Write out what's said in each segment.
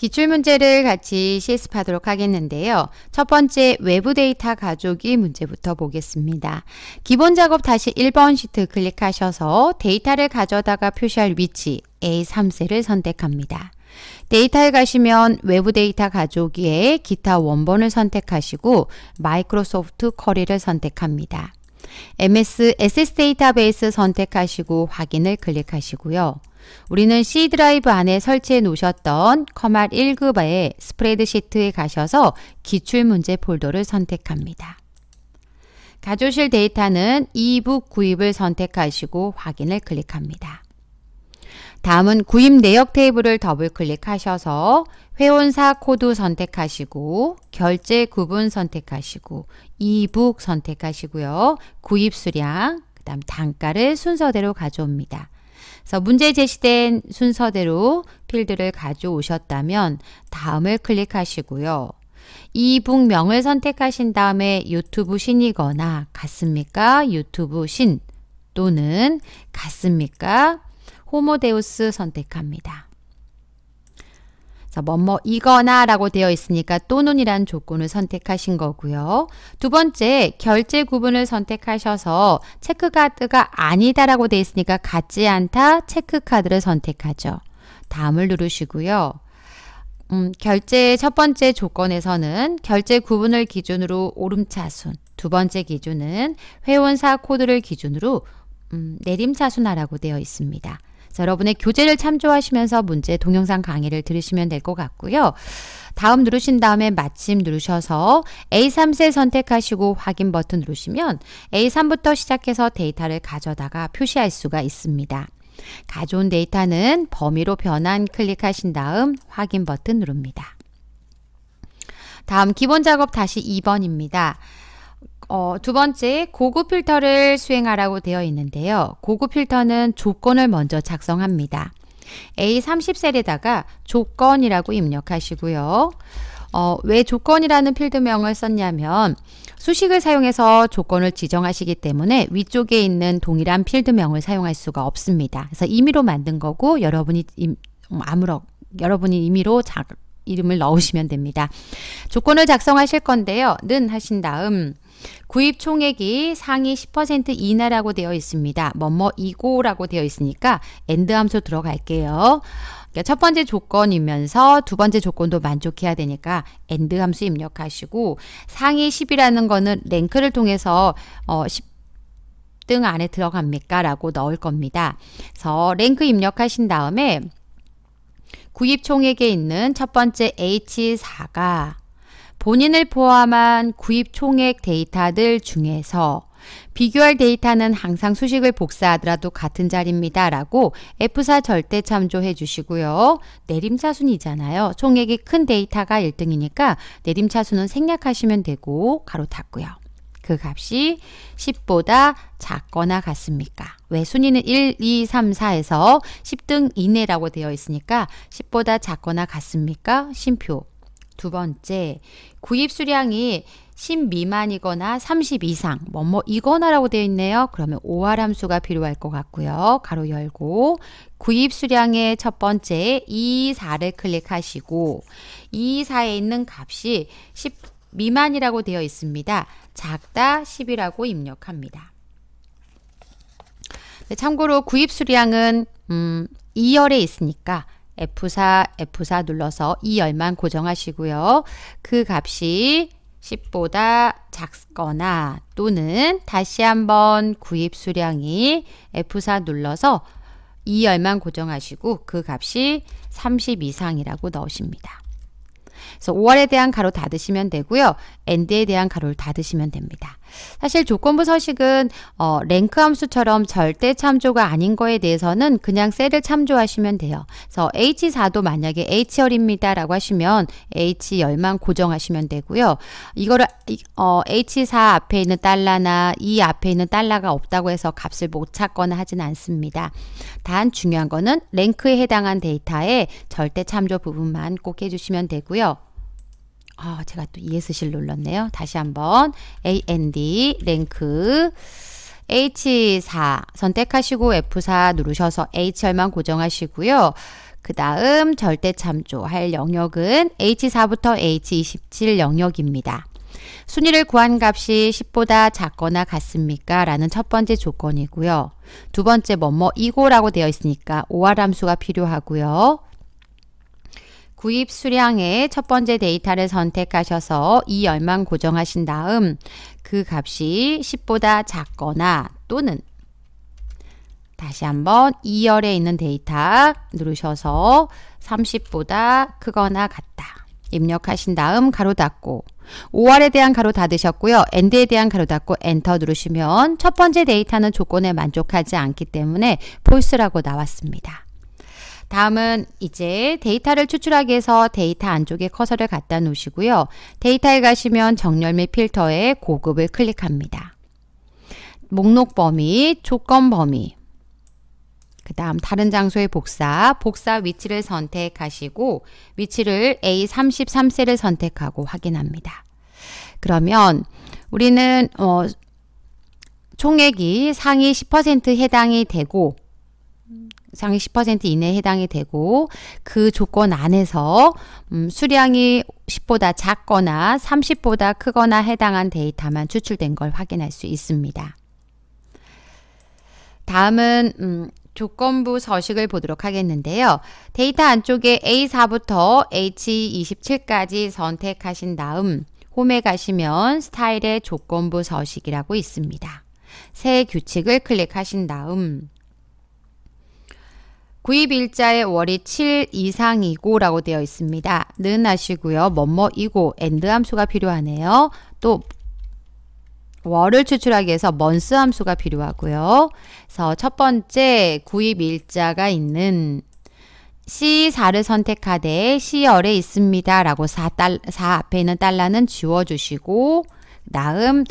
기출 문제를 같이 실습하도록 하겠는데요. 첫 번째 외부 데이터 가족이 문제부터 보겠습니다. 기본 작업 다시 1번 시트 클릭하셔서 데이터를 가져다가 표시할 위치 A3셀을 선택합니다. 데이터에 가시면 외부 데이터 가족에 기타 원본을 선택하시고 마이크로소프트 커리를 선택합니다. MS SS 데이터베이스 선택하시고 확인을 클릭하시고요. 우리는 C 드라이브 안에 설치해 놓으셨던 커말 1급의 스프레드시트에 가셔서 기출문제 폴더를 선택합니다. 가조실 데이터는 이북 구입을 선택하시고 확인을 클릭합니다. 다음은 구입 내역 테이블을 더블 클릭하셔서 회원사 코드 선택하시고 결제 구분 선택하시고 이북 선택하시고요. 구입 수량, 그 다음 단가를 순서대로 가져옵니다. 그래서 문제 제시된 순서대로 필드를 가져오셨다면 다음을 클릭하시고요. 이 북명을 선택하신 다음에 유튜브 신이거나 같습니까? 유튜브 신 또는 같습니까? 호모데우스 선택합니다. 자, 뭐뭐이거나 라고 되어 있으니까 또는이란 조건을 선택하신 거고요. 두 번째, 결제 구분을 선택하셔서 체크카드가 아니다 라고 되어 있으니까 같지 않다 체크카드를 선택하죠. 다음을 누르시고요. 음, 결제의 첫 번째 조건에서는 결제 구분을 기준으로 오름차순, 두 번째 기준은 회원사 코드를 기준으로 음, 내림차순화라고 되어 있습니다. 자, 여러분의 교재를 참조하시면서 문제 동영상 강의를 들으시면 될 것 같고요. 다음 누르신 다음에 마침 누르셔서 A3셀 선택하시고 확인 버튼 누르시면 A3부터 시작해서 데이터를 가져다가 표시할 수가 있습니다. 가져온 데이터는 범위로 변환 클릭하신 다음 확인 버튼 누릅니다. 다음 기본 작업 다시 2번입니다. 어, 두 번째, 고급 필터를 수행하라고 되어 있는데요. 고급 필터는 조건을 먼저 작성합니다. A30셀에다가 조건이라고 입력하시고요. 어, 왜 조건이라는 필드명을 썼냐면 수식을 사용해서 조건을 지정하시기 때문에 위쪽에 있는 동일한 필드명을 사용할 수가 없습니다. 그래서 임의로 만든 거고 여러분이 임, 음, 아무렇 여러분이 임의로 자, 이름을 넣으시면 됩니다. 조건을 작성하실 건데요. 는 하신 다음 구입 총액이 상위 10%이나라고 되어 있습니다. 뭐뭐 이고라고 되어 있으니까 엔드 함수 들어갈게요. 그러니까 첫 번째 조건이면서 두 번째 조건도 만족해야 되니까 엔드 함수 입력하시고 상위 10이라는 거는 랭크를 통해서 어, 10등 안에 들어갑니까? 라고 넣을 겁니다. 그래서 랭크 입력하신 다음에 구입 총액에 있는 첫 번째 H4가 본인을 포함한 구입 총액 데이터들 중에서 비교할 데이터는 항상 수식을 복사하더라도 같은 자리입니다. 라고 F사 절대 참조해 주시고요. 내림차순이잖아요. 총액이 큰 데이터가 1등이니까 내림차순은 생략하시면 되고 가로 닫고요. 그 값이 10보다 작거나 같습니까? 왜 순위는 1, 2, 3, 4에서 10등 이내라고 되어 있으니까 10보다 작거나 같습니까? 심표. 두 번째, 구입 수량이 10 미만이거나 30 이상, 뭐뭐 뭐, 이거나라고 되어 있네요. 그러면 오화함수가 필요할 것 같고요. 가로 열고, 구입 수량의 첫 번째 2, 4를 클릭하시고, 2, 4에 있는 값이 10 미만이라고 되어 있습니다. 작다 10이라고 입력합니다. 네, 참고로 구입 수량은 음, 2열에 있으니까 F4, F4 눌러서 이 e 열만 고정하시고요. 그 값이 10보다 작거나 또는 다시 한번 구입 수량이 F4 눌러서 이 e 열만 고정하시고 그 값이 30 이상이라고 넣으십니다. 그래서 5월에 대한 가로 닫으시면 되고요. 엔드에 대한 가로를 닫으시면 됩니다. 사실 조건부 서식은 어, 랭크 함수처럼 절대 참조가 아닌 거에 대해서는 그냥 셀을 참조하시면 돼요. 그래서 H4도 만약에 H열입니다 라고 하시면 H열만 고정하시면 되고요. 이거를 어, H4 앞에 있는 달러나 이 앞에 있는 달러가 없다고 해서 값을 못 찾거나 하진 않습니다. 단 중요한 거는 랭크에 해당한 데이터의 절대 참조 부분만 꼭 해주시면 되고요. 아, 제가 또 ESC를 눌렀네요. 다시 한번 AND 랭크 H4 선택하시고 F4 누르셔서 H열만 고정하시고요. 그 다음 절대 참조할 영역은 H4부터 H27 영역입니다. 순위를 구한 값이 10보다 작거나 같습니까? 라는 첫 번째 조건이고요. 두 번째 뭐뭐 이고라고 되어 있으니까 오하함수가 필요하고요. 구입 수량의 첫 번째 데이터를 선택하셔서 이 열만 고정하신 다음 그 값이 10보다 작거나 또는 다시 한번 2열에 있는 데이터 누르셔서 30보다 크거나 같다. 입력하신 다음 가로 닫고 5R에 대한 가로 닫으셨고요. 엔드에 대한 가로 닫고 엔터 누르시면 첫 번째 데이터는 조건에 만족하지 않기 때문에 폴스라고 나왔습니다. 다음은 이제 데이터를 추출하기 위해서 데이터 안쪽에 커서를 갖다 놓으시고요. 데이터에 가시면 정렬 및 필터에 고급을 클릭합니다. 목록 범위, 조건 범위, 그 다음 다른 장소의 복사, 복사 위치를 선택하시고 위치를 A33셀을 선택하고 확인합니다. 그러면 우리는 어, 총액이 상위 10% 해당이 되고 상위 10% 이내에 해당이 되고 그 조건 안에서 음, 수량이 10보다 작거나 30보다 크거나 해당한 데이터만 추출된 걸 확인할 수 있습니다. 다음은 음, 조건부 서식을 보도록 하겠는데요. 데이터 안쪽에 A4부터 H27까지 선택하신 다음 홈에 가시면 스타일의 조건부 서식이라고 있습니다. 새 규칙을 클릭하신 다음 구입 일자의 월이 7 이상이고 라고 되어 있습니다. 는 아시고요. 뭐뭐이고 엔드 함수가 필요하네요. 또 월을 추출하기 위해서 먼스 함수가 필요하고요. 그래서 첫 번째 구입 일자가 있는 C4를 선택하되 C열에 있습니다. 라고 4, 달, 4 앞에 있는 달러는 지워주시고 다음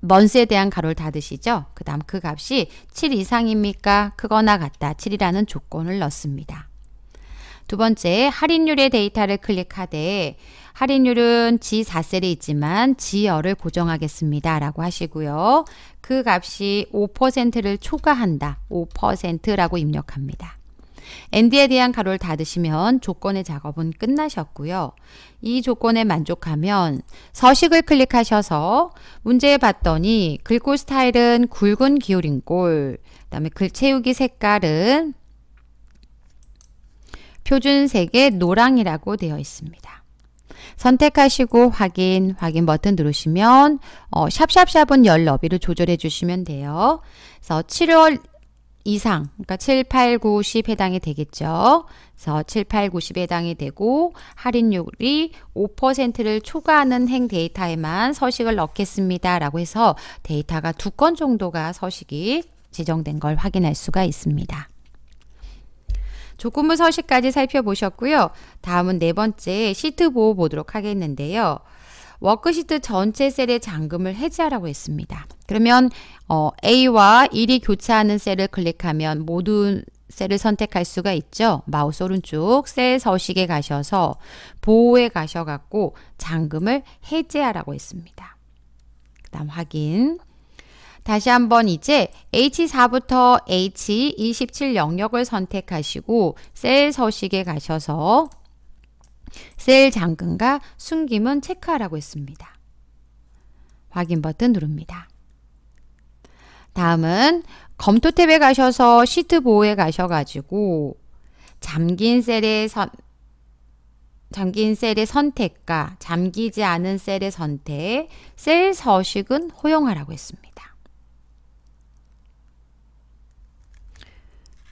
먼스에 대한 가로를 닫으시죠. 그 다음 그 값이 7 이상입니까? 크거나 같다. 7이라는 조건을 넣습니다. 두 번째, 할인율의 데이터를 클릭하되 할인율은 G4셀이 있지만 G열을 고정하겠습니다. 라고 하시고요. 그 값이 5%를 초과한다. 5%라고 입력합니다. 엔디에 대한 가로를 닫으시면 조건의 작업은 끝나셨고요. 이 조건에 만족하면 서식을 클릭하셔서 문제에 봤더니 글꼴 스타일은 굵은 기울인 꼴, 그 다음에 글 채우기 색깔은 표준색의 노랑이라고 되어 있습니다. 선택하시고 확인, 확인 버튼 누르시면 어, 샵샵샵은 열 너비를 조절해 주시면 돼요. 그래서 7월 이상, 그러니까 7, 8, 9, 10 해당이 되겠죠. 그래서 7, 8, 9, 1 0 해당이 되고 할인율이 5%를 초과하는 행 데이터에만 서식을 넣겠습니다. 라고 해서 데이터가 두 건 정도가 서식이 지정된 걸 확인할 수가 있습니다. 조건부 서식까지 살펴보셨고요. 다음은 네 번째 시트 보호 보도록 하겠는데요. 워크시트 전체 셀의 잠금을 해제하라고 했습니다. 그러면 어, A와 1이 교차하는 셀을 클릭하면 모든 셀을 선택할 수가 있죠. 마우스 오른쪽 셀 서식에 가셔서 보호에 가셔갖고 잠금을 해제하라고 했습니다. 그 다음 확인. 다시 한번 이제 H4부터 H27 영역을 선택하시고 셀 서식에 가셔서 셀 잠금과 숨김은 체크하라고 했습니다. 확인 버튼 누릅니다. 다음은 검토 탭에 가셔서 시트 보호에 가셔가지고 잠긴 셀의 선 잠긴 셀의 선택과 잠기지 않은 셀의 선택, 셀 서식은 허용하라고 했습니다.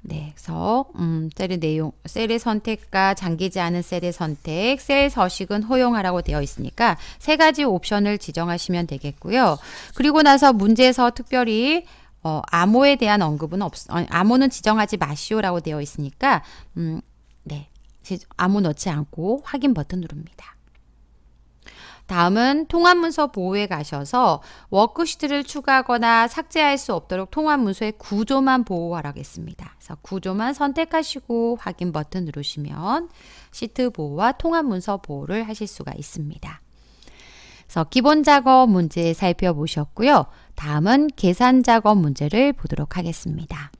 네, 그래서 음, 셀의 내용, 셀의 선택과 잠기지 않은 셀의 선택, 셀 서식은 허용하라고 되어 있으니까 세 가지 옵션을 지정하시면 되겠고요. 그리고 나서 문제에서 특별히 어, 암호에 대한 언급은 없, 어, 암호는 지정하지 마시오라고 되어 있으니까 음, 네, 암호 넣지 않고 확인 버튼 누릅니다. 다음은 통합문서 보호에 가셔서 워크시트를 추가하거나 삭제할 수 없도록 통합문서의 구조만 보호하라겠습니다. 그래서 구조만 선택하시고 확인 버튼 누르시면 시트 보호와 통합문서 보호를 하실 수가 있습니다. 그래서 기본 작업 문제 살펴보셨고요. 다음은 계산 작업 문제를 보도록 하겠습니다.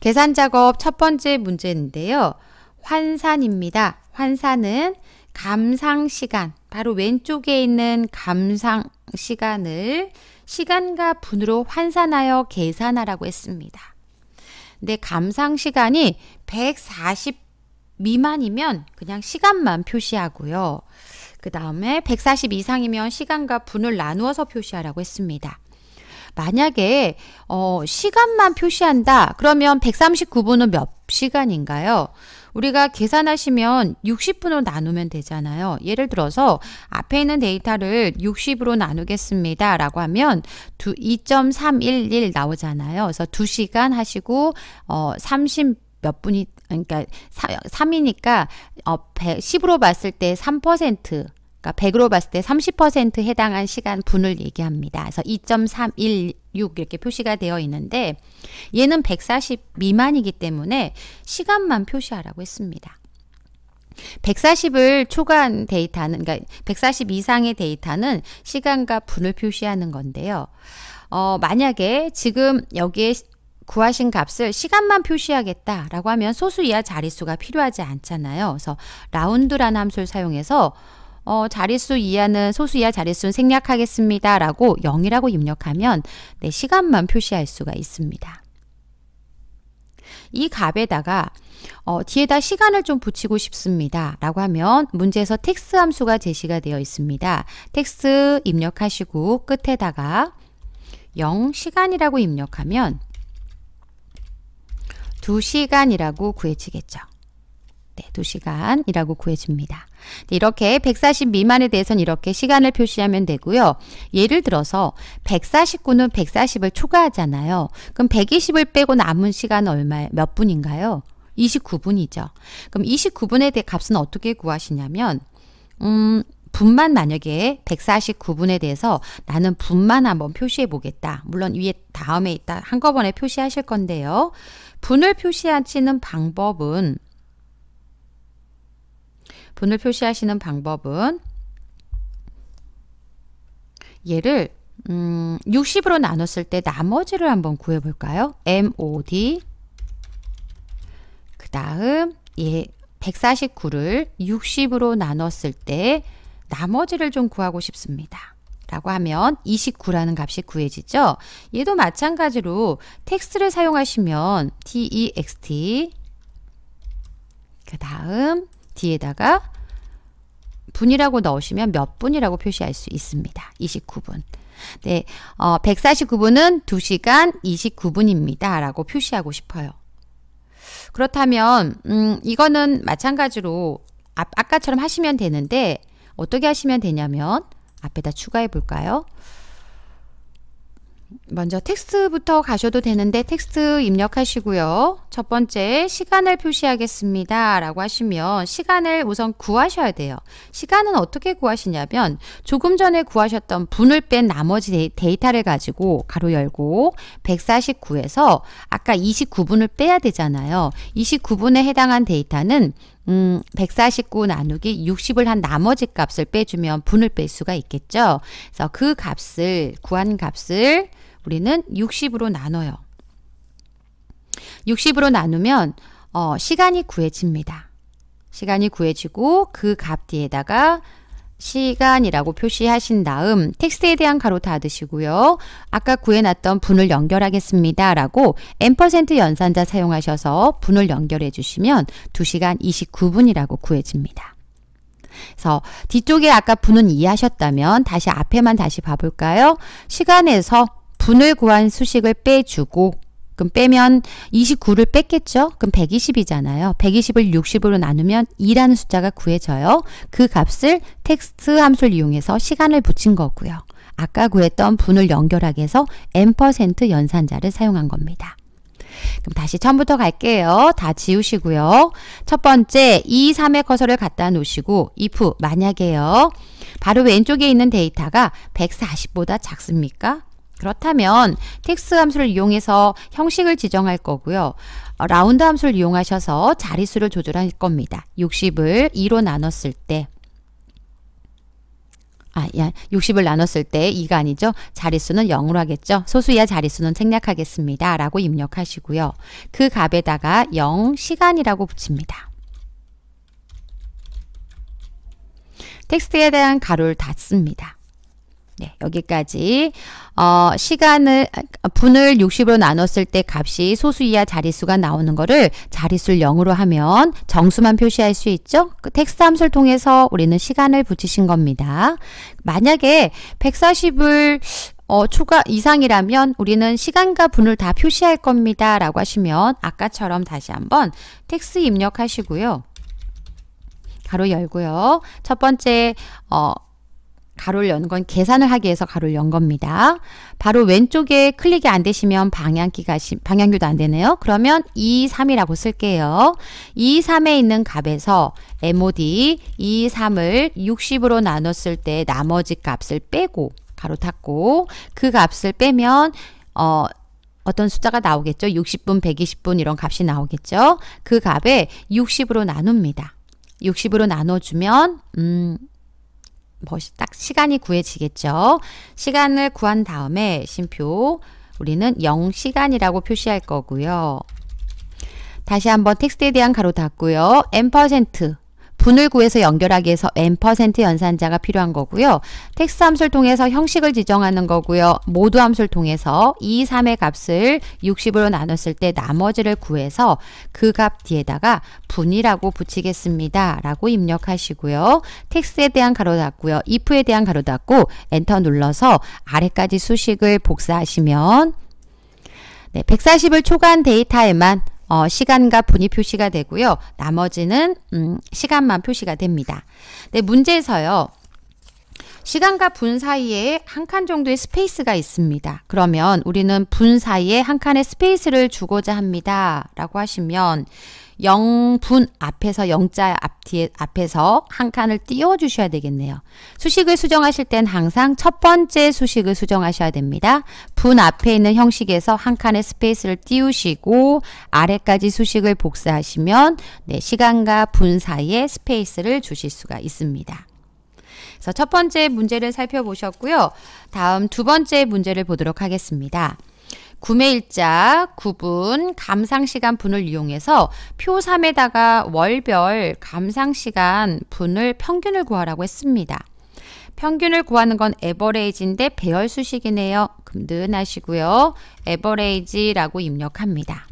계산 작업 첫 번째 문제인데요. 환산입니다. 환산은 감상 시간, 바로 왼쪽에 있는 감상 시간을 시간과 분으로 환산하여 계산하라고 했습니다. 근데 감상 시간이 140 미만이면 그냥 시간만 표시하고요. 그 다음에 140 이상이면 시간과 분을 나누어서 표시하라고 했습니다. 만약에 어, 시간만 표시한다 그러면 139분은 몇 시간인가요? 우리가 계산하시면 60분으로 나누면 되잖아요. 예를 들어서 앞에 있는 데이터를 60으로 나누겠습니다. 라고 하면 2.311 나오잖아요. 그래서 2시간 하시고 어, 30 몇 분이 그러니까 3이니까 어, 10으로 봤을 때 그러니까 100으로 봤을 때 30% 해당한 시간 분을 얘기합니다. 그래서 2.316 이렇게 표시가 되어 있는데 얘는 140 미만이기 때문에 시간만 표시하라고 했습니다. 140을 초과한 데이터는 그러니까 140 이상의 데이터는 시간과 분을 표시하는 건데요. 어, 만약에 지금 여기에 구하신 값을 시간만 표시하겠다라고 하면 소수 이하 자릿수가 필요하지 않잖아요. 그래서 라운드라는 함수를 사용해서 어, 자릿수 이하는 소수 이하 자릿수는 생략하겠습니다. 라고 0이라고 입력하면 네, 시간만 표시할 수가 있습니다. 이 값에다가 어, 뒤에다 시간을 좀 붙이고 싶습니다. 라고 하면 문제에서 텍스 함수가 제시가 되어 있습니다. 텍스 입력하시고 끝에다가 0 시간이라고 입력하면 2시간이라고 구해지겠죠. 2시간이라고 구해집니다. 네, 이렇게 140 미만에 대해서는 이렇게 시간을 표시하면 되고요. 예를 들어서 149는 140을 초과하잖아요. 그럼 120을 빼고 남은 시간 얼마 몇 분인가요? 29분이죠. 그럼 29분에 대해 값은 어떻게 구하시냐면 음, 분만 만약에 149분에 대해서 나는 분만 한번 표시해 보겠다. 물론 위에 다음에 있다 한꺼번에 표시하실 건데요. 분을 표시하시는 방법은 돈을 표시하시는 방법은 얘를 음, 60으로 나눴을 때 나머지를 한번 구해볼까요? MOD 그 다음 예, 149를 60으로 나눴을 때 나머지를 좀 구하고 싶습니다. 라고 하면 29라는 값이 구해지죠. 얘도 마찬가지로 텍스트를 사용하시면 text 그 다음 뒤에다가 분이라고 넣으시면 몇 분이라고 표시할 수 있습니다. 29분. 네, 어, 149분은 2시간 29분입니다. 라고 표시하고 싶어요. 그렇다면 음, 이거는 마찬가지로 아, 아까처럼 하시면 되는데 어떻게 하시면 되냐면 앞에다 추가해 볼까요? 먼저 텍스트부터 가셔도 되는데 텍스트 입력하시고요. 첫 번째 시간을 표시하겠습니다. 라고 하시면 시간을 우선 구하셔야 돼요. 시간은 어떻게 구하시냐면 조금 전에 구하셨던 분을 뺀 나머지 데이터를 가지고 가로 열고 149에서 아까 29분을 빼야 되잖아요. 29분에 해당한 데이터는 음, 149 나누기 60을 한 나머지 값을 빼주면 분을 뺄 수가 있겠죠. 그래서 그 값을 구한 값을 우리는 60으로 나눠요. 60으로 나누면 어, 시간이 구해집니다. 시간이 구해지고 그 값 뒤에다가 시간이라고 표시하신 다음 텍스트에 대한 가로 닫으시고요. 아까 구해놨던 분을 연결하겠습니다. 라고 n% 연산자 사용하셔서 분을 연결해 주시면 2시간 29분이라고 구해집니다. 그래서 뒤쪽에 아까 분은 이해하셨다면 다시 앞에만 다시 봐볼까요? 시간에서 분을 구한 수식을 빼주고 그럼 빼면 29를 뺐겠죠? 그럼 120이잖아요. 120을 60으로 나누면 2라는 숫자가 구해져요. 그 값을 텍스트 함수를 이용해서 시간을 붙인 거고요. 아까 구했던 분을 연결하기 위해서 n% 연산자를 사용한 겁니다. 그럼 다시 처음부터 갈게요. 다 지우시고요. 첫 번째 2, 3의 커서를 갖다 놓으시고 if 만약에요. 바로 왼쪽에 있는 데이터가 140보다 작습니까? 그렇다면 텍스 함수를 이용해서 형식을 지정할 거고요. 어, 라운드 함수를 이용하셔서 자릿수를 조절할 겁니다. 60을 2로 나눴을 때 아, 야, 예. 60을 나눴을 때 2가 아니죠. 자릿수는 0으로 하겠죠. 소수 이하 자릿수는 생략하겠습니다. 라고 입력하시고요. 그 값에다가 0 시간이라고 붙입니다. 텍스트에 대한 가로를 닫습니다. 네, 여기까지 어, 시간을 아, 분을 60으로 나눴을 때 값이 소수 이하 자릿수가 나오는 거를 자릿수를 0으로 하면 정수만 표시할 수 있죠. 그 텍스 함수를 통해서 우리는 시간을 붙이신 겁니다. 만약에 140을 어, 초과 이상이라면 우리는 시간과 분을 다 표시할 겁니다. 라고 하시면 아까처럼 다시 한번 텍스 입력하시고요. 가로 열고요. 첫 번째 어, 가로를 연건 계산을 하기 위해서 가로를 연 겁니다. 바로 왼쪽에 클릭이 안 되시면 방향키가 방향교도 안 되네요. 그러면 2, 3이라고 쓸게요. 2, 3에 있는 값에서 MOD 2, 3을 60으로 나눴을 때 나머지 값을 빼고 가로 닫고그 값을 빼면 어 어떤 숫자가 나오겠죠. 60분, 120분 이런 값이 나오겠죠. 그 값에 60으로 나눕니다. 60으로 나눠주면 음딱 시간이 구해지겠죠. 시간을 구한 다음에 심표 우리는 0시간이라고 표시할 거고요. 다시 한번 텍스트에 대한 가로 닫고요. 분을 구해서 연결하기 위해서 n% 연산자가 필요한 거고요. 텍스 트 함수를 통해서 형식을 지정하는 거고요. 모두 함수를 통해서 2, 3의 값을 60으로 나눴을 때 나머지를 구해서 그 값 뒤에다가 분이라고 붙이겠습니다. 라고 입력하시고요. 텍스에 트 대한 가로 닫고요. if에 대한 가로 닫고 엔터 눌러서 아래까지 수식을 복사하시면 네, 140을 초과한 데이터에만 어, 시간과 분이 표시가 되고요. 나머지는 음, 시간만 표시가 됩니다. 네, 문제에서요. 시간과 분 사이에 한 칸 정도의 스페이스가 있습니다. 그러면 우리는 분 사이에 한 칸의 스페이스를 주고자 합니다. 라고 하시면 0분 앞에서 0자 앞뒤에 앞에서 한 칸을 띄워 주셔야 되겠네요. 수식을 수정하실 땐 항상 첫 번째 수식을 수정하셔야 됩니다. 분 앞에 있는 형식에서 한 칸의 스페이스를 띄우시고 아래까지 수식을 복사하시면 네, 시간과 분 사이에 스페이스를 주실 수가 있습니다. 그래서 첫 번째 문제를 살펴보셨고요. 다음 두 번째 문제를 보도록 하겠습니다. 구매일자, 구분, 감상시간 분을 이용해서 표 3에다가 월별 감상시간 분을 평균을 구하라고 했습니다. 평균을 구하는 건 에버레이지인데 배열 수식이네요. 금든하시고요. 에버레이지라고 입력합니다.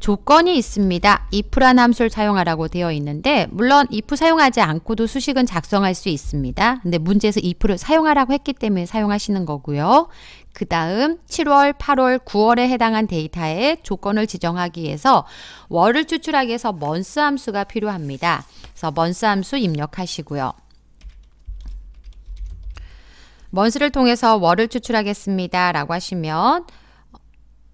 조건이 있습니다. if란 함수를 사용하라고 되어 있는데 물론 if 사용하지 않고도 수식은 작성할 수 있습니다. 근데 문제에서 if를 사용하라고 했기 때문에 사용하시는 거고요. 그 다음 7월, 8월, 9월에 해당한 데이터의 조건을 지정하기 위해서 월을 추출하기 위해서 먼스 함수가 필요합니다. 그래서 먼스 함수 입력하시고요. 먼스를 통해서 월을 추출하겠습니다. 라고 하시면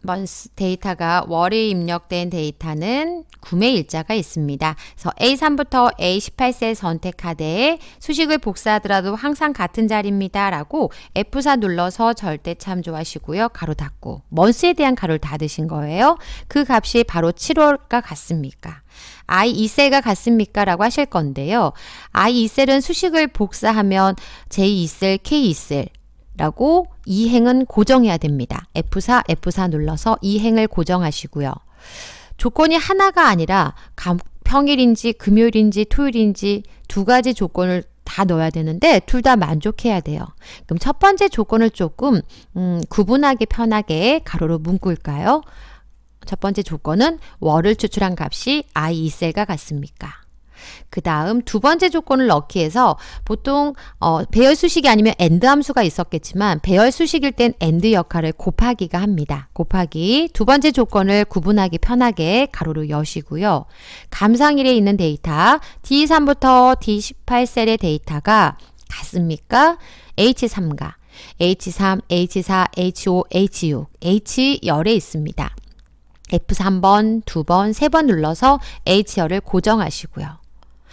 먼스 데이터가 월에 입력된 데이터는 구매 일자가 있습니다. 그래서 A3부터 a 1 8세 선택하되 수식을 복사하더라도 항상 같은 자리입니다. 라고 F4 눌러서 절대 참조하시고요. 가로 닫고 먼스에 대한 가로를 닫으신 거예요. 그 값이 바로 7월과 같습니까? I2셀과 같습니까? 라고 하실 건데요. I2셀은 수식을 복사하면 J2셀, K2셀 라고 이 행은 고정해야 됩니다. F4, F4 눌러서 이 행을 고정하시고요. 조건이 하나가 아니라 평일인지 금요일인지 토요일인지 두 가지 조건을 다 넣어야 되는데 둘 다 만족해야 돼요. 그럼 첫 번째 조건을 조금 음, 구분하기 편하게 가로로 묶을까요? 첫 번째 조건은 월을 추출한 값이 i2셀과 같습니까? 그 다음 두 번째 조건을 넣기해서 보통 어, 배열 수식이 아니면 and 함수가 있었겠지만 배열 수식일 땐 and 역할을 곱하기가 합니다. 곱하기 두 번째 조건을 구분하기 편하게 가로로 여시고요. 감상일에 있는 데이터 D3부터 D18셀의 데이터가 같습니까? h 3가 H3, H4, H5, H6, H열에 있습니다. F3번, 2번, 3번 눌러서 H열을 고정하시고요.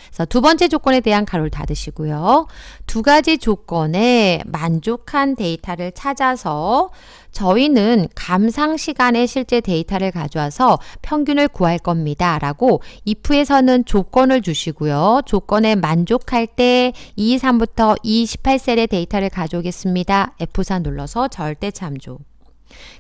그래서 두 번째 조건에 대한 가로를 닫으시고요. 두 가지 조건에 만족한 데이터를 찾아서 저희는 감상 시간에 실제 데이터를 가져와서 평균을 구할 겁니다. 라고 if에서는 조건을 주시고요. 조건에 만족할 때 2, 3부터 2, 18셀의 데이터를 가져오겠습니다. F4 눌러서 절대 참조.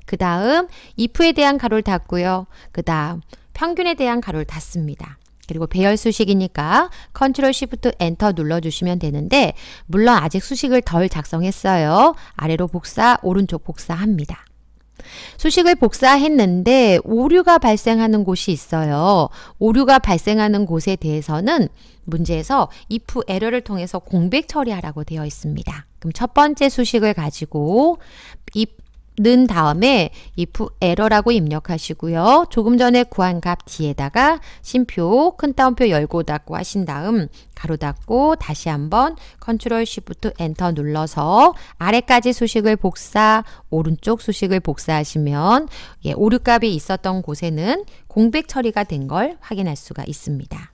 그 다음 if에 대한 가로를 닫고요. 그 다음 평균에 대한 가로를 닫습니다. 그리고 배열 수식이니까 컨트롤 시프트 엔터 눌러주시면 되는데 물론 아직 수식을 덜 작성했어요. 아래로 복사, 오른쪽 복사합니다. 수식을 복사했는데 오류가 발생하는 곳이 있어요. 오류가 발생하는 곳에 대해서는 문제에서 if 에러를 통해서 공백 처리하라고 되어 있습니다. 그럼 첫 번째 수식을 가지고 if 는 다음에 if 에러라고 입력하시고요. 조금 전에 구한 값 뒤에다가 심표 큰 따옴표 열고 닫고 하신 다음 가로 닫고 다시 한번 컨트롤 쉬프트 엔터 눌러서 아래까지 수식을 복사 오른쪽 수식을 복사하시면 예, 오류값이 있었던 곳에는 공백 처리가 된 걸 확인할 수가 있습니다.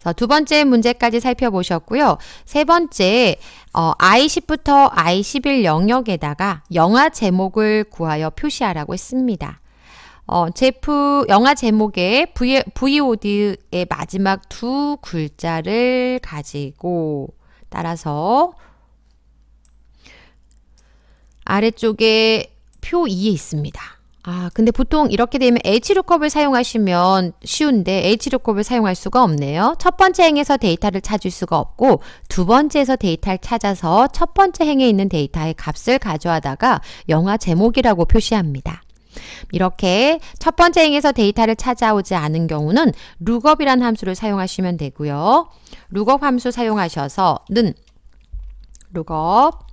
자, 두 번째 문제까지 살펴보셨고요. 세 번째, 어, I10부터 I11 영역에다가 영화 제목을 구하여 표시하라고 했습니다. 어, 제프 영화 제목의 v, VOD의 마지막 두 글자를 가지고 따라서 아래쪽에 표 2에 있습니다. 아, 근데 보통 이렇게 되면 H룩컵을 사용하시면 쉬운데 H룩컵을 사용할 수가 없네요. 첫 번째 행에서 데이터를 찾을 수가 없고 두 번째에서 데이터를 찾아서 첫 번째 행에 있는 데이터의 값을 가져하다가 영화 제목이라고 표시합니다. 이렇게 첫 번째 행에서 데이터를 찾아오지 않은 경우는 룩업이라는 함수를 사용하시면 되고요. 룩업 함수 사용하셔서 는 룩업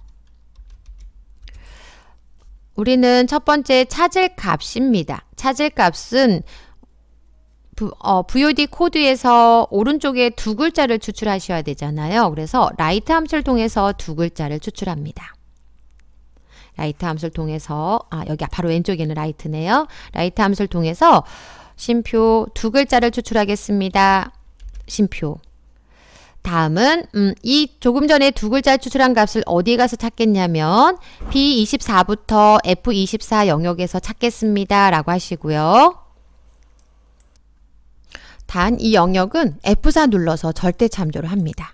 우리는 첫 번째 찾을 값입니다. 찾을 값은 부, 어, VOD 코드에서 오른쪽에 두 글자를 추출하셔야 되잖아요. 그래서 라이트 함수를 통해서 두 글자를 추출합니다. 라이트 함수를 통해서 아 여기 아, 바로 왼쪽에는 있 라이트네요. 라이트 함수를 통해서 심표 두 글자를 추출하겠습니다. 심표 다음은 음, 이 조금 전에 두 글자 추출한 값을 어디 가서 찾겠냐면 B24부터 F24 영역에서 찾겠습니다. 라고 하시고요. 단 이 영역은 F4 눌러서 절대 참조를 합니다.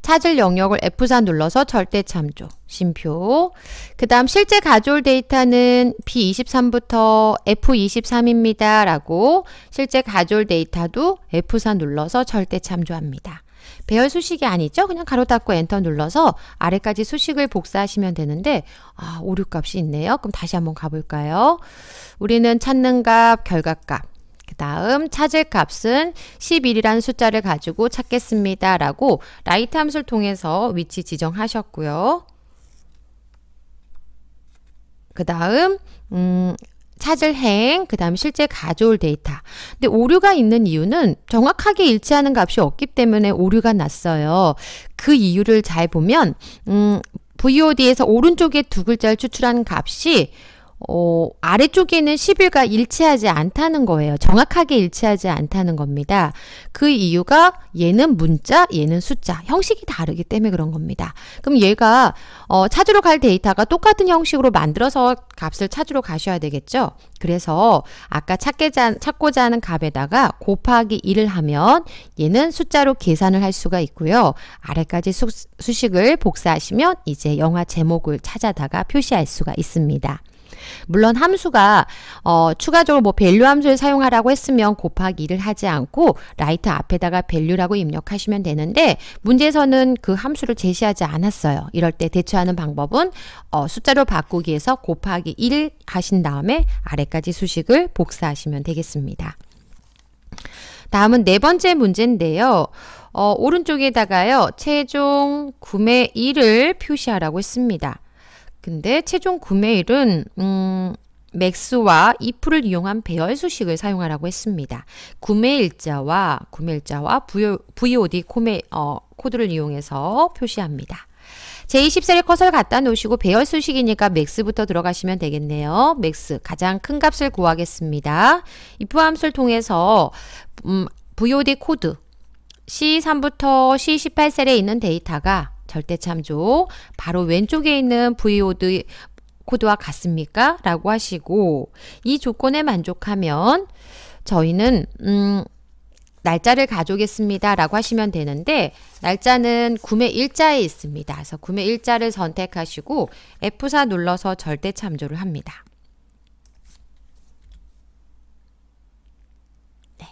찾을 영역을 F4 눌러서 절대 참조, 심표. 그 다음 실제 가져올 데이터는 B23부터 F23입니다. 라고 실제 가져올 데이터도 F4 눌러서 절대 참조합니다. 배열 수식이 아니죠? 그냥 가로 닫고 엔터 눌러서 아래까지 수식을 복사하시면 되는데 아, 오류값이 있네요. 그럼 다시 한번 가볼까요? 우리는 찾는 값, 결과값 그 다음 찾을 값은 11이라는 숫자를 가지고 찾겠습니다. 라고 라이트 함수를 통해서 위치 지정하셨고요. 그 다음 음, 찾을 행, 그 다음 실제 가져올 데이터. 근데 오류가 있는 이유는 정확하게 일치하는 값이 없기 때문에 오류가 났어요. 그 이유를 잘 보면, 음, VOD에서 오른쪽에 두 글자를 추출한 값이 어, 아래쪽에는 10일과 일치하지 않다는 거예요. 정확하게 일치하지 않다는 겁니다. 그 이유가 얘는 문자, 얘는 숫자, 형식이 다르기 때문에 그런 겁니다. 그럼 얘가 어, 찾으러 갈 데이터가 똑같은 형식으로 만들어서 값을 찾으러 가셔야 되겠죠? 그래서 아까 찾게자, 찾고자 하는 값에다가 곱하기 1을 하면 얘는 숫자로 계산을 할 수가 있고요. 아래까지 수, 수식을 복사하시면 이제 영화 제목을 찾아다가 표시할 수가 있습니다. 물론 함수가 어, 추가적으로 뭐 밸류 함수를 사용하라고 했으면 곱하기 1을 하지 않고 라이트 앞에다가 밸류라고 입력하시면 되는데 문제에서는 그 함수를 제시하지 않았어요. 이럴 때 대처하는 방법은 어, 숫자로 바꾸기에서 곱하기 1 하신 다음에 아래까지 수식을 복사하시면 되겠습니다. 다음은 네 번째 문제인데요. 어, 오른쪽에다가요. 최종 구매일을 표시하라고 했습니다. 근데 최종 구매일은 음, 맥스와 이프를 이용한 배열 수식을 사용하라고 했습니다. 구매일자와 구매일자와 VOD 구매, 어, 코드를 이용해서 표시합니다. 제24의 0 컷을 갖다 놓으시고 배열 수식이니까 맥스부터 들어가시면 되겠네요. 맥스 가장 큰 값을 구하겠습니다. if 함수를 통해서 음, VOD 코드 C3부터 C18셀에 있는 데이터가 절대 참조 바로 왼쪽에 있는 VOD 코드와 같습니까? 라고 하시고 이 조건에 만족하면 저희는 음 날짜를 가져오겠습니다 라고 하시면 되는데 날짜는 구매 일자에 있습니다. 그래서 구매 일자를 선택하시고 F4 눌러서 절대 참조를 합니다. 네.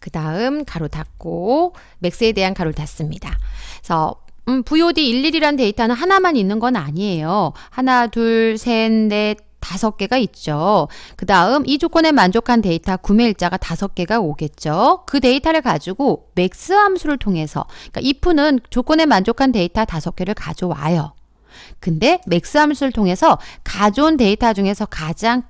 그 다음 가로 닫고 맥스에 대한 가로 닫습니다. 그래서 음, VOD 11이란 데이터는 하나만 있는 건 아니에요. 하나, 둘, 셋, 넷, 다섯 개가 있죠. 그 다음 이 조건에 만족한 데이터 구매일자가 다섯 개가 오겠죠. 그 데이터를 가지고 맥스 함수를 통해서 그러니까 if는 조건에 만족한 데이터 다섯 개를 가져와요. 근데 맥스 함수를 통해서 가져온 데이터 중에서 가장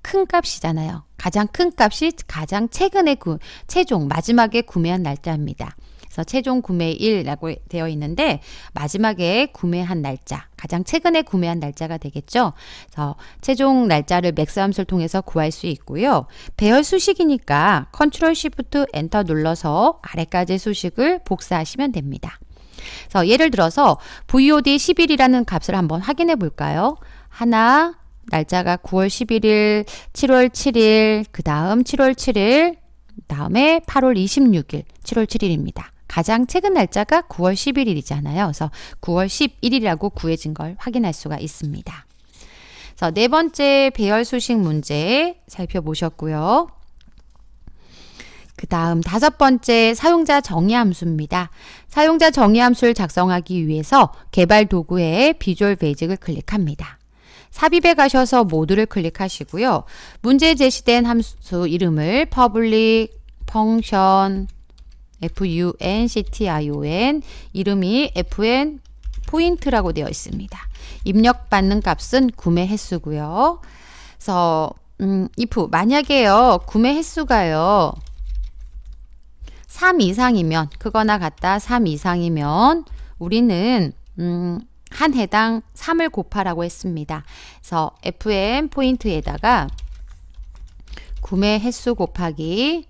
큰 값이잖아요. 가장 큰 값이 가장 최근에 구, 최종 마지막에 구매한 날짜입니다. 그래서 최종 구매일이라고 되어 있는데 마지막에 구매한 날짜, 가장 최근에 구매한 날짜가 되겠죠. 그래서 최종 날짜를 맥스 함수를 통해서 구할 수 있고요. 배열 수식이니까 컨트롤 시프트 엔터 눌러서 아래까지 수식을 복사하시면 됩니다. 그래서 예를 들어서 VOD 10일이라는 값을 한번 확인해 볼까요? 하나, 날짜가 9월 11일, 7월 7일, 그 다음 7월 7일, 다음에 8월 26일, 7월 7일입니다. 가장 최근 날짜가 9월 11일이잖아요. 그래서 9월 11일이라고 구해진 걸 확인할 수가 있습니다. 그래서 네 번째 배열 수식 문제 살펴보셨고요. 그 다음 다섯 번째 사용자 정의 함수입니다. 사용자 정의 함수를 작성하기 위해서 개발 도구에 비주얼 베이직을 클릭합니다. 삽입에 가셔서 모두를 클릭하시고요. 문제 제시된 함수 이름을 public function FUNCTION 이름이 FN 포인트라고 되어 있습니다. 입력받는 값은 구매 횟수고요. 그래서 음, if 만약에요. 구매 횟수가요. 3 이상이면 그거나 같다 3 이상이면 우리는 음, 한 해당 3을 곱하라고 했습니다. 그래서 FM 포인트에다가 구매 횟수 곱하기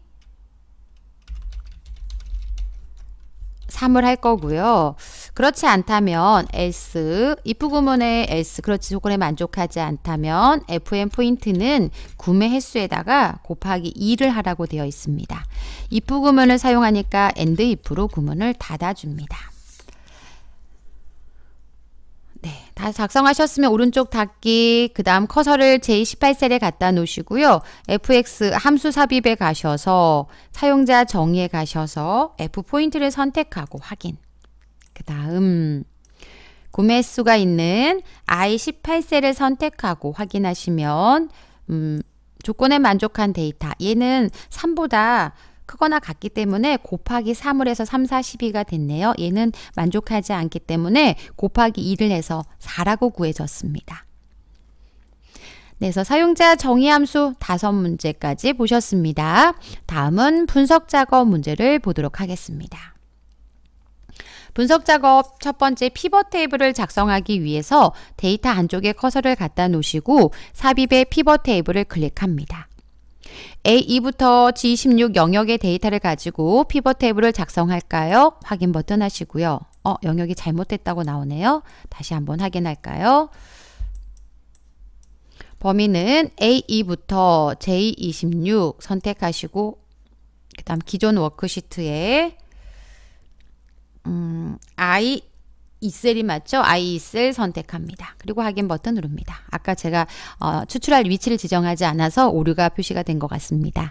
3을 할 거고요. 그렇지 않다면 S, if 구문의 S, 그렇지 조건에 만족하지 않다면 FM 포인트는 구매 횟수에다가 곱하기 2를 하라고 되어 있습니다. if 구문을 사용하니까 and if로 구문을 닫아줍니다. 네, 다 작성하셨으면 오른쪽 닫기, 그 다음 커서를 제18셀에 갖다 놓으시고요. fx 함수 삽입에 가셔서 사용자 정의에 가셔서 f포인트를 선택하고 확인. 그 다음 구매수가 있는 I18셀을 선택하고 확인하시면 음, 조건에 만족한 데이터 얘는 3보다 크거나 같기 때문에 곱하기 3을해서 3, 4, 12가 됐네요. 얘는 만족하지 않기 때문에 곱하기 2를 해서 4라고 구해졌습니다. 네, 그래서 사용자 정의 함수 다섯 문제까지 보셨습니다. 다음은 분석 작업 문제를 보도록 하겠습니다. 분석 작업 첫 번째 피벗 테이블을 작성하기 위해서 데이터 안쪽에 커서를 갖다 놓으시고 삽입에 피벗 테이블을 클릭합니다. A2부터 G16 영역의 데이터를 가지고 피벗 테이블을 작성할까요? 확인 버튼 하시고요. 어, 영역이 잘못됐다고 나오네요. 다시 한번 확인할까요? 범위는 A2부터 J26 선택하시고 그 다음 기존 워크시트에 음, I 이셀이 맞죠? 아 이셀 선택합니다. 그리고 확인 버튼 누릅니다. 아까 제가 어, 추출할 위치를 지정하지 않아서 오류가 표시가 된 것 같습니다.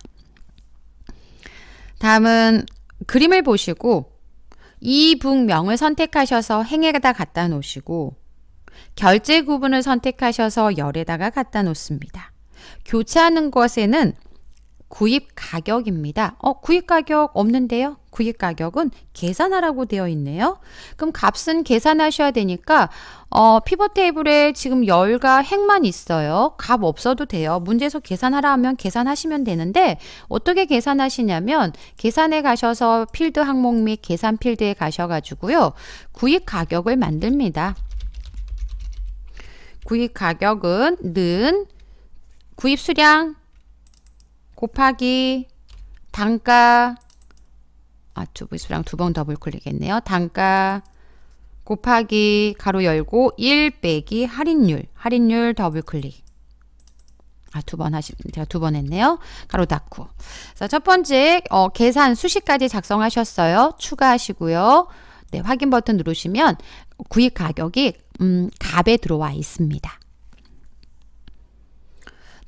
다음은 그림을 보시고 이 북명을 선택하셔서 행에다 갖다 놓으시고 결제 구분을 선택하셔서 열에다가 갖다 놓습니다. 교체하는 것에는 구입 가격입니다. 어, 구입 가격 없는데요? 구입 가격은 계산하라고 되어 있네요. 그럼 값은 계산하셔야 되니까 어, 피벗 테이블에 지금 열과 행만 있어요. 값 없어도 돼요. 문제에서 계산하라 하면 계산하시면 되는데 어떻게 계산하시냐면 계산에 가셔서 필드 항목 및 계산 필드에 가셔가지고요. 구입 가격을 만듭니다. 구입 가격은 는 구입 수량 곱하기 단가 아, 두부수랑 두 번 더블 클릭했네요. 단가 곱하기 가로 열고 1 빼기 할인율 할인율 더블 클릭 아, 두 번 하시, 제가 두 번 했네요. 가로 닫고. 자, 첫 번째, 어, 계산 수식까지 작성하셨어요. 추가하시고요. 네, 확인 버튼 누르시면 구입 가격이, 음, 값에 들어와 있습니다.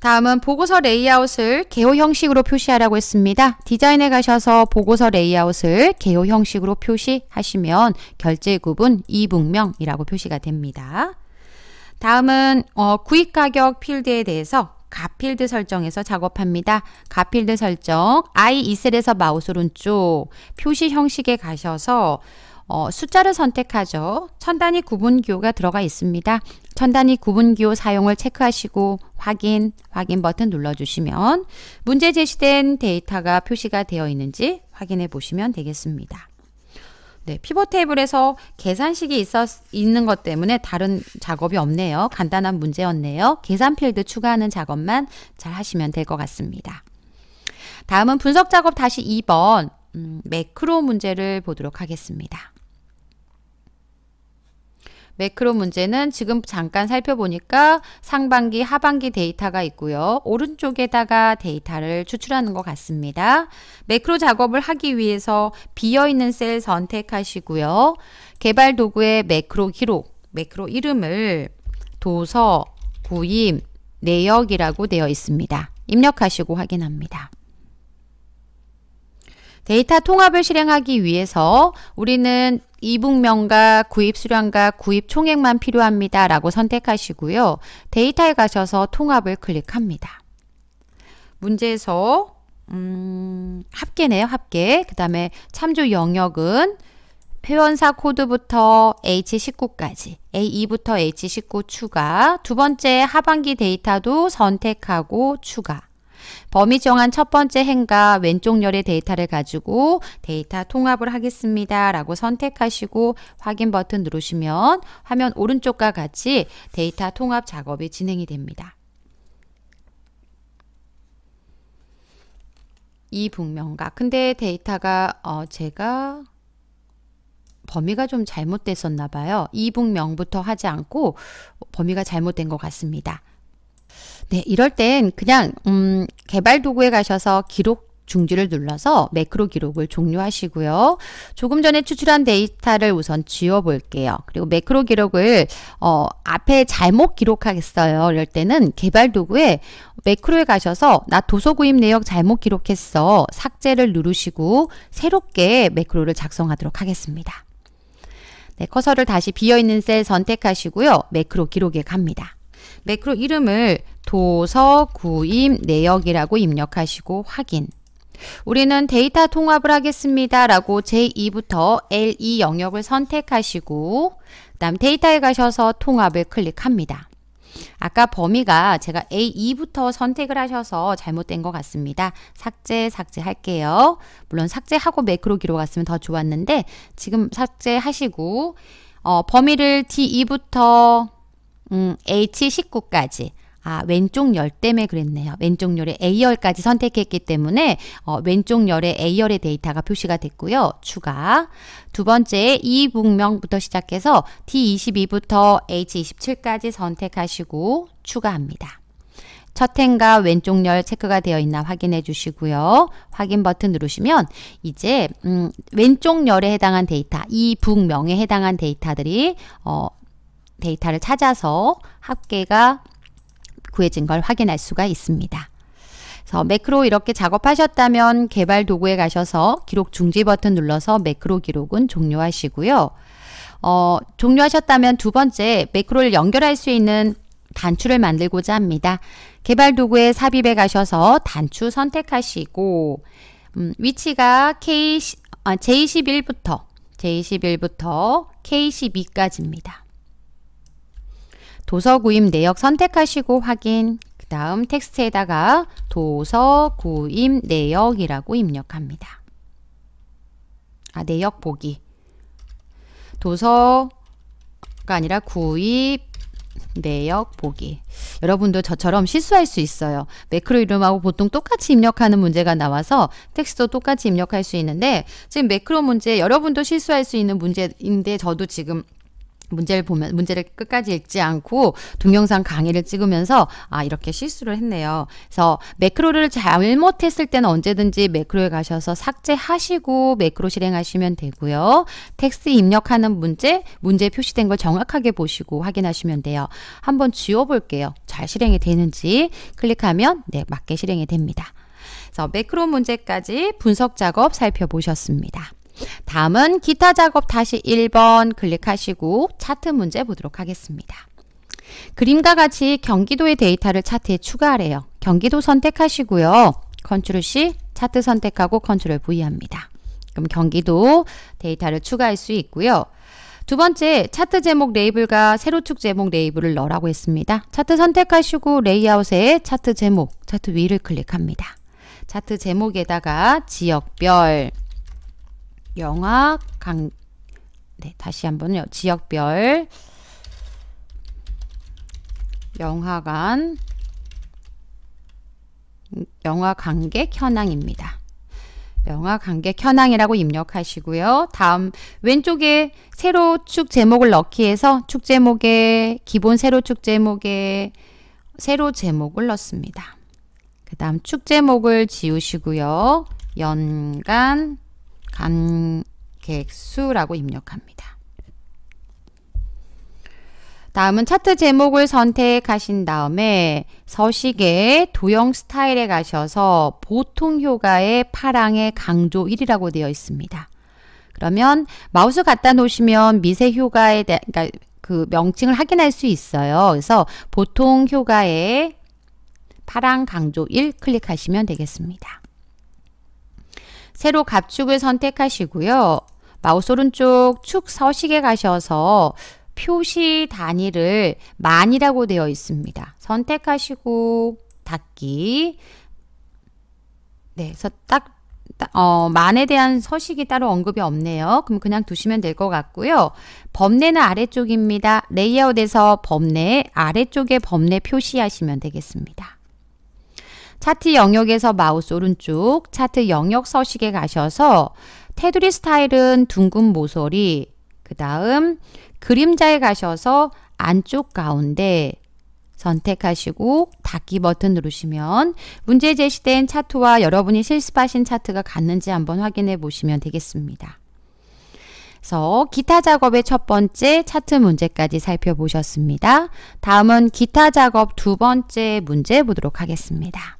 다음은 보고서 레이아웃을 개호 형식으로 표시하라고 했습니다. 디자인에 가셔서 보고서 레이아웃을 개호 형식으로 표시하시면 결제 구분 이북명이라고 표시가 됩니다. 다음은 어, 구입 가격 필드에 대해서 가필드 설정에서 작업합니다. 가필드 설정, I 2셀에서 마우스 오른쪽 표시 형식에 가셔서 어, 숫자를 선택하죠. 천단위 구분기호가 들어가 있습니다. 천단위 구분기호 사용을 체크하시고 확인, 확인 버튼 눌러주시면 문제 제시된 데이터가 표시가 되어 있는지 확인해 보시면 되겠습니다. 네, 피벗 테이블에서 계산식이 있어 있는 것 때문에 다른 작업이 없네요. 간단한 문제였네요. 계산 필드 추가하는 작업만 잘 하시면 될 것 같습니다. 다음은 분석 작업 다시 2번 음, 매크로 문제를 보도록 하겠습니다. 매크로 문제는 지금 잠깐 살펴보니까 상반기, 하반기 데이터가 있고요. 오른쪽에다가 데이터를 추출하는 것 같습니다. 매크로 작업을 하기 위해서 비어있는 셀 선택하시고요. 개발 도구의 매크로 기록, 매크로 이름을 도서, 구임, 내역이라고 되어 있습니다. 입력하시고 확인합니다. 데이터 통합을 실행하기 위해서 우리는 이북명과 구입 수량과 구입 총액만 필요합니다. 라고 선택하시고요. 데이터에 가셔서 통합을 클릭합니다. 문제에서 음, 합계네요. 합계. 그 다음에 참조 영역은 회원사 코드부터 H19까지 A2부터 H19 추가 두 번째 하반기 데이터도 선택하고 추가 범위 정한 첫 번째 행과 왼쪽 열의 데이터를 가지고 데이터 통합을 하겠습니다. 라고 선택하시고 확인 버튼 누르시면 화면 오른쪽과 같이 데이터 통합 작업이 진행이 됩니다. 이 북면과 근데 데이터가 어 제가 범위가 좀 잘못됐었나 봐요. 이북명부터 하지 않고 범위가 잘못된 것 같습니다. 네, 이럴 땐 그냥 음, 개발 도구에 가셔서 기록 중지를 눌러서 매크로 기록을 종료하시고요. 조금 전에 추출한 데이터를 우선 지워볼게요. 그리고 매크로 기록을 어, 앞에 잘못 기록하겠어요. 이럴 때는 개발 도구에 매크로에 가셔서 나 도서 구입 내역 잘못 기록했어. 삭제를 누르시고 새롭게 매크로를 작성하도록 하겠습니다. 네, 커서를 다시 비어있는 셀 선택하시고요. 매크로 기록에 갑니다. 매크로 이름을 도서 구입 내역이라고 입력하시고 확인. 우리는 데이터 통합을 하겠습니다. 라고 제2부터 L2 e 영역을 선택하시고 그 다음 데이터에 가셔서 통합을 클릭합니다. 아까 범위가 제가 A2부터 선택을 하셔서 잘못된 것 같습니다. 삭제, 삭제할게요. 물론 삭제하고 매크로 기록 갔으면 더 좋았는데 지금 삭제하시고 어, 범위를 D2부터 음, H19까지 아, 왼쪽 열 때문에 그랬네요. 왼쪽 열에 A열까지 선택했기 때문에 어, 왼쪽 열에 A열의 데이터가 표시가 됐고요. 추가. 두 번째 이북명부터 시작해서 D22부터 H27까지 선택하시고 추가합니다. 첫 행과 왼쪽 열 체크가 되어 있나 확인해 주시고요. 확인 버튼 누르시면 이제 음, 왼쪽 열에 해당한 데이터, 이 북명에 해당한 데이터들이 어, 데이터를 찾아서 합계가 구해진 걸 확인할 수가 있습니다. 그래서 매크로 이렇게 작업하셨다면 개발 도구에 가셔서 기록 중지 버튼 눌러서 매크로 기록은 종료하시고요. 어, 종료하셨다면 두 번째 매크로를 연결할 수 있는 단추를 만들고자 합니다. 개발 도구에 삽입에 가셔서 단추 선택하시고 음, 위치가 K, 아, J11부터 J11부터 K12까지입니다. 도서 구입 내역 선택하시고 확인 그 다음 텍스트에다가 도서 구입 내역이라고 입력합니다. 아 내역 보기 도서가 아니라 구입 내역 보기 여러분도 저처럼 실수할 수 있어요 매크로 이름하고 보통 똑같이 입력하는 문제가 나와서 텍스트도 똑같이 입력할 수 있는데 지금 매크로 문제 여러분도 실수할 수 있는 문제인데 저도 지금 문제를 보면 문제를 끝까지 읽지 않고 동영상 강의를 찍으면서 아 이렇게 실수를 했네요. 그래서 매크로를 잘못했을 때는 언제든지 매크로에 가셔서 삭제하시고 매크로 실행하시면 되고요. 텍스트 입력하는 문제 문제 표시된 걸 정확하게 보시고 확인하시면 돼요. 한번 지워볼게요. 잘 실행이 되는지 클릭하면 네 맞게 실행이 됩니다. 그래서 매크로 문제까지 분석 작업 살펴보셨습니다. 다음은 기타 작업 다시 1번 클릭하시고 차트 문제 보도록 하겠습니다. 그림과 같이 경기도의 데이터를 차트에 추가하래요. 경기도 선택하시고요. 컨트롤 C, 차트 선택하고 컨트롤 V 합니다. 그럼 경기도 데이터를 추가할 수 있고요. 두 번째, 차트 제목 레이블과 세로축 제목 레이블을 넣으라고 했습니다. 차트 선택하시고 레이아웃에 차트 제목, 차트 위를 클릭합니다. 차트 제목에다가 지역별, 영화 강 네, 다시 한번요. 지역별 영화관 영화 관객 현황입니다. 영화 관객 현황이라고 입력하시고요. 다음 왼쪽에 세로 축 제목을 넣기에서 축 제목에 기본 세로 축 제목에 세로 제목을 넣습니다. 그 다음 축 제목을 지우시고요. 연간 관객수라고 입력합니다. 다음은 차트 제목을 선택하신 다음에 서식의 도형 스타일에 가셔서 보통 효과의 파랑의 강조 1이라고 되어 있습니다. 그러면 마우스 갖다 놓으시면 미세 효과에 대한 그러니까 그 명칭을 확인할 수 있어요. 그래서 보통 효과의 파랑 강조 1 클릭하시면 되겠습니다. 새로 갑축을 선택하시고요. 마우스 오른쪽 축 서식에 가셔서 표시 단위를 만이라고 되어 있습니다. 선택하시고 닫기 네, 그래서 딱 어, 만에 대한 서식이 따로 언급이 없네요. 그럼 그냥 두시면 될 것 같고요. 범례는 아래쪽입니다. 레이아웃에서 범례, 아래쪽에 범례 표시하시면 되겠습니다. 차트 영역에서 마우스 오른쪽 차트 영역 서식에 가셔서 테두리 스타일은 둥근 모서리 그 다음 그림자에 가셔서 안쪽 가운데 선택하시고 닫기 버튼 누르시면 문제 제시된 차트와 여러분이 실습하신 차트가 같는지 한번 확인해 보시면 되겠습니다. 그래서 기타 작업의 첫 번째 차트 문제까지 살펴보셨습니다. 다음은 기타 작업 두 번째 문제 보도록 하겠습니다.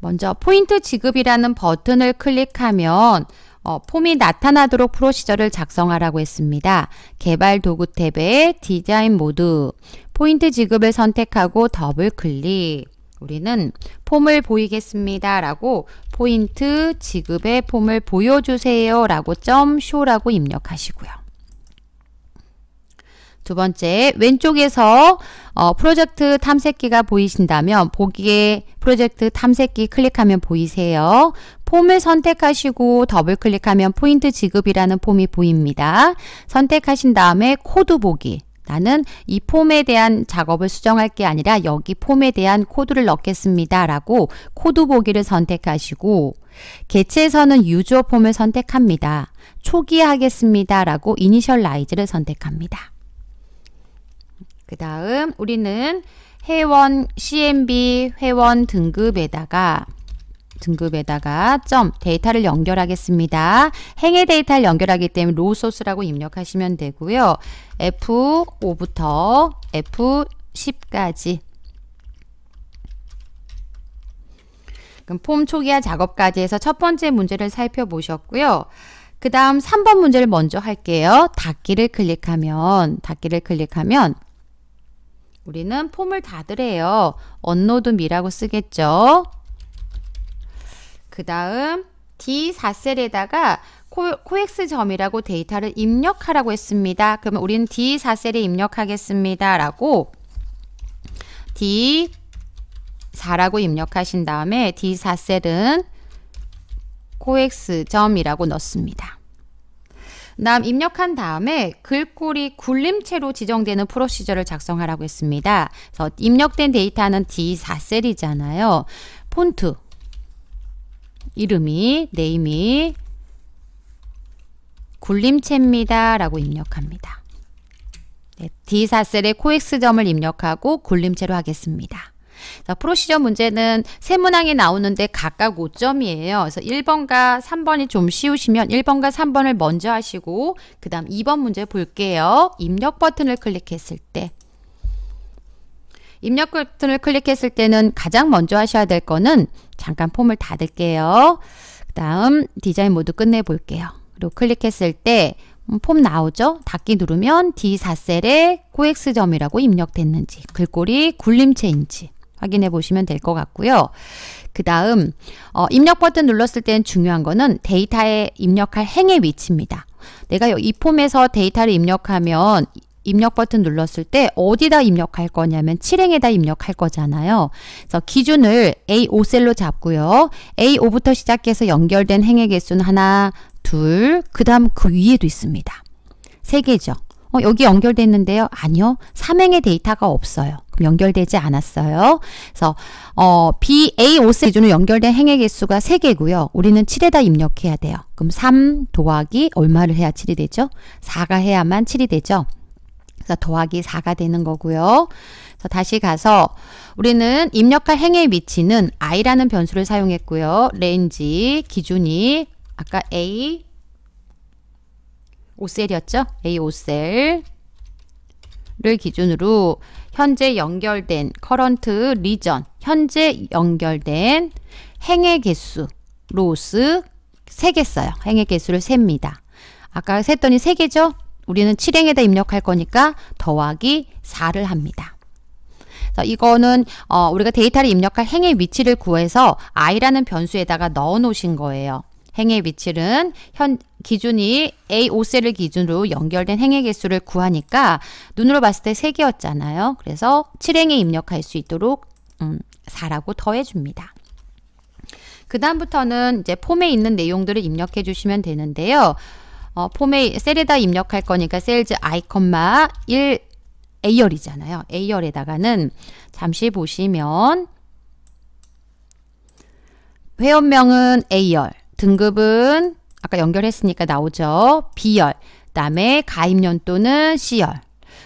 먼저 포인트 지급이라는 버튼을 클릭하면 어, 폼이 나타나도록 프로시저를 작성하라고 했습니다. 개발 도구 탭에 디자인 모드, 포인트 지급을 선택하고 더블 클릭. 우리는 폼을 보이겠습니다. 라고 포인트 지급의 폼을 보여주세요. 라고 점 쇼라고 입력하시고요. 두 번째, 왼쪽에서 어, 프로젝트 탐색기가 보이신다면 보기에 프로젝트 탐색기 클릭하면 보이세요. 폼을 선택하시고 더블 클릭하면 포인트 지급이라는 폼이 보입니다. 선택하신 다음에 코드 보기. 나는 이 폼에 대한 작업을 수정할 게 아니라 여기 폼에 대한 코드를 넣겠습니다. 라고 코드 보기를 선택하시고 개체에서는 유저 폼을 선택합니다. 초기화하겠습니다. 라고 이니셜라이즈를 선택합니다. 그 다음 우리는 회원 CMB 회원 등급에다가 등급에다가 점 데이터를 연결하겠습니다. 행해 데이터를 연결하기 때문에 로우 소스라고 입력하시면 되고요. F5부터 F10까지 그럼 폼 초기화 작업까지 해서 첫 번째 문제를 살펴보셨고요. 그 다음 3번 문제를 먼저 할게요. 닫기를 클릭하면 닫기를 클릭하면 우리는 폼을 닫으래요. 언노드 미라고 쓰겠죠. 그 다음 D4셀에다가 코엑스 점이라고 데이터를 입력하라고 했습니다. 그러면 우리는 D4셀에 입력하겠습니다. 라고 D4라고 입력하신 다음에 D4셀은 코엑스 점이라고 넣습니다. 남 입력한 다음에 글꼴이 굴림체로 지정되는 프로시저를 작성하라고 했습니다. 그래서 입력된 데이터는 D4셀이잖아요. 폰트 이름이 네임이 굴림체입니다. 라고 입력합니다. D4셀의 코엑스점을 입력하고 굴림체로 하겠습니다. 자, 프로 시험 문제는 세 문항이 나오는데 각각 5점이에요. 그래서 1번과 3번이 좀 쉬우시면 1번과 3번을 먼저 하시고 그 다음 2번 문제 볼게요. 입력 버튼을 클릭했을 때 입력 버튼을 클릭했을 때는 가장 먼저 하셔야 될 거는 잠깐 폼을 닫을게요. 그 다음 디자인 모두 끝내볼게요. 그리고 클릭했을 때폼 음, 나오죠? 닫기 누르면 D4셀에 코엑스점이라고 입력됐는지 글꼴이 굴림체인지 확인해 보시면 될 것 같고요. 그 다음 어, 입력 버튼 눌렀을 때 중요한 거는 데이터에 입력할 행의 위치입니다. 내가 이 폼에서 데이터를 입력하면 입력 버튼 눌렀을 때 어디다 입력할 거냐면 7행에다 입력할 거잖아요. 그래서 기준을 A5셀로 잡고요. A5부터 시작해서 연결된 행의 개수는 하나, 둘, 그 다음 그 위에도 있습니다. 세 개죠. 어, 여기 연결됐는데요. 아니요. 삼행의 데이터가 없어요. 그럼 연결되지 않았어요. 그래서 어, B, A, O C 기준으로 연결된 행의 개수가 3개고요. 우리는 7에다 입력해야 돼요. 그럼 3도하기 얼마를 해야 7이 되죠? 4가 해야만 7이 되죠. 그래서 더하기 4가 되는 거고요. 그래서 다시 가서 우리는 입력할 행의 위치는 i라는 변수를 사용했고요. 렌지 기준이 아까 A, 5셀이었죠? A5셀 를 기준으로 현재 연결된 커런트 리전 현재 연결된 행의 개수 로스 세겠어요 행의 개수를 셉니다. 아까 셌더니 세개죠 우리는 7행에다 입력할 거니까 더하기 4를 합니다. 이거는 어, 우리가 데이터를 입력할 행의 위치를 구해서 i라는 변수에다가 넣어 놓으신 거예요. 행의 위치는 현 기준이 A5셀을 기준으로 연결된 행의 개수를 구하니까 눈으로 봤을 때 3개였잖아요. 그래서 7행에 입력할 수 있도록 음, 4라고 더해줍니다. 그 다음부터는 이제 폼에 있는 내용들을 입력해 주시면 되는데요. 어, 폼에 셀에다 입력할 거니까 셀즈 i, 1 A열이잖아요. A열에다가는 잠시 보시면 회원명은 A열 등급은 아까 연결했으니까 나오죠. B열. 그다음에 가입 연도는 C열.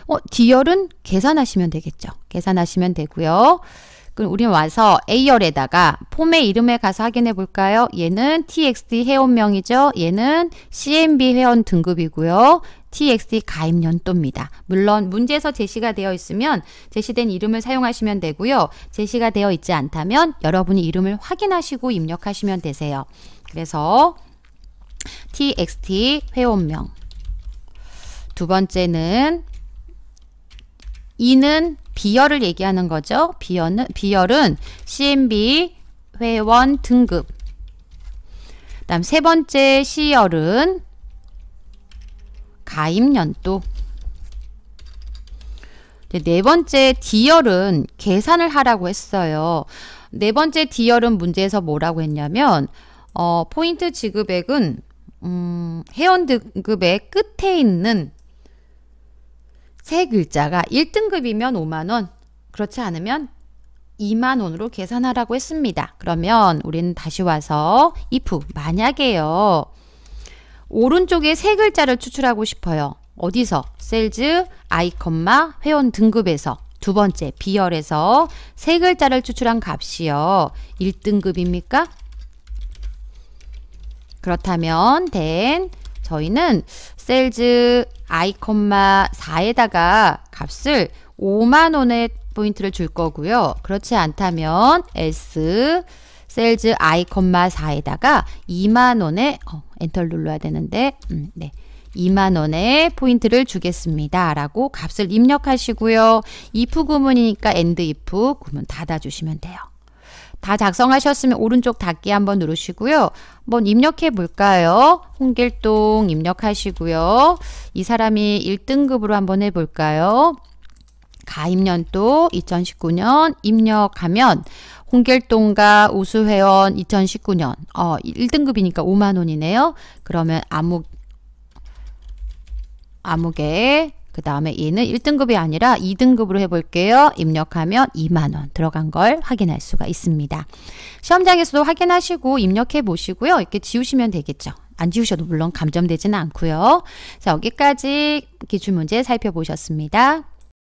어, D열은 계산하시면 되겠죠. 계산하시면 되고요. 그럼 우리는 와서 A열에다가 폼의 이름에 가서 확인해 볼까요? 얘는 TXD 회원명이죠. 얘는 CMB 회원 등급이고요. TXD 가입 연도입니다. 물론 문제에서 제시가 되어 있으면 제시된 이름을 사용하시면 되고요. 제시가 되어 있지 않다면 여러분이 이름을 확인하시고 입력하시면 되세요. 그래서 txt 회원명 두 번째는 이는 비열을 얘기하는 거죠. 비열은, 비열은 CMB 회원 등급 다음 세 번째 C열은 가입 연도 네 번째 D열은 계산을 하라고 했어요. 네 번째 D열은 문제에서 뭐라고 했냐면 어, 포인트 지급액은 음, 회원 등급의 끝에 있는 세 글자가 1등급이면 5만원, 그렇지 않으면 2만원으로 계산하라고 했습니다. 그러면 우리는 다시 와서 if 만약에요. 오른쪽에 세 글자를 추출하고 싶어요. 어디서? 셀즈 아이컴마 회원 등급에서 두 번째 비열에서 세 글자를 추출한 값이요. 1등급입니까? 그렇다면 then 저희는 셀즈 아이콤마 4에다가 값을 5만 원의 포인트를 줄 거고요. 그렇지 않다면 s 셀즈 아 4에다가 2만 원의 어, 엔터를 눌러야 되는데 음, 네. 2만원의 포인트를 주겠습니다. 라고 값을 입력하시고요. if 구문이니까 and if 구문 닫아주시면 돼요. 다 작성하셨으면 오른쪽 닫기 한번 누르시고요. 한번 입력해 볼까요? 홍길동 입력하시고요. 이 사람이 1등급으로 한번 해볼까요? 가입년도 2019년 입력하면 홍길동과 우수회원 2019년 어 1등급이니까 5만원이네요. 그러면 암흑 암흑에 그 다음에 얘는 1등급이 아니라 2등급으로 해볼게요. 입력하면 2만원 들어간 걸 확인할 수가 있습니다. 시험장에서도 확인하시고 입력해 보시고요. 이렇게 지우시면 되겠죠. 안 지우셔도 물론 감점되지는 않고요. 자 여기까지 기출문제 살펴보셨습니다.